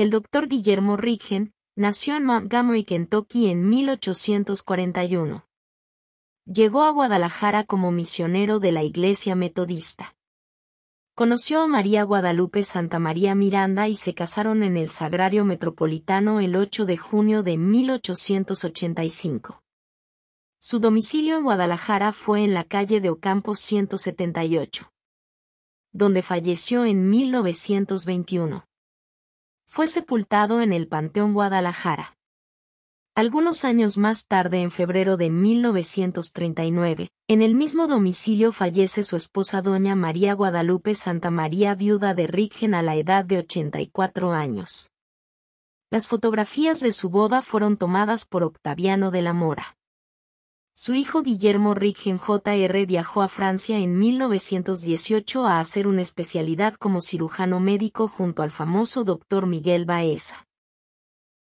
El doctor Guillermo Rigen nació en Montgomery, Kentucky en 1841. Llegó a Guadalajara como misionero de la Iglesia Metodista. Conoció a María Guadalupe Santa María Miranda y se casaron en el Sagrario Metropolitano el 8 de junio de 1885. Su domicilio en Guadalajara fue en la calle de Ocampo 178, donde falleció en 1921. Fue sepultado en el Panteón Guadalajara. Algunos años más tarde, en febrero de 1939, en el mismo domicilio fallece su esposa doña María Guadalupe Santa María, viuda de Rigen a la edad de 84 años. Las fotografías de su boda fueron tomadas por Octaviano de la Mora. Su hijo Guillermo Rigen Jr. viajó a Francia en 1918 a hacer una especialidad como cirujano médico junto al famoso doctor Miguel Baeza.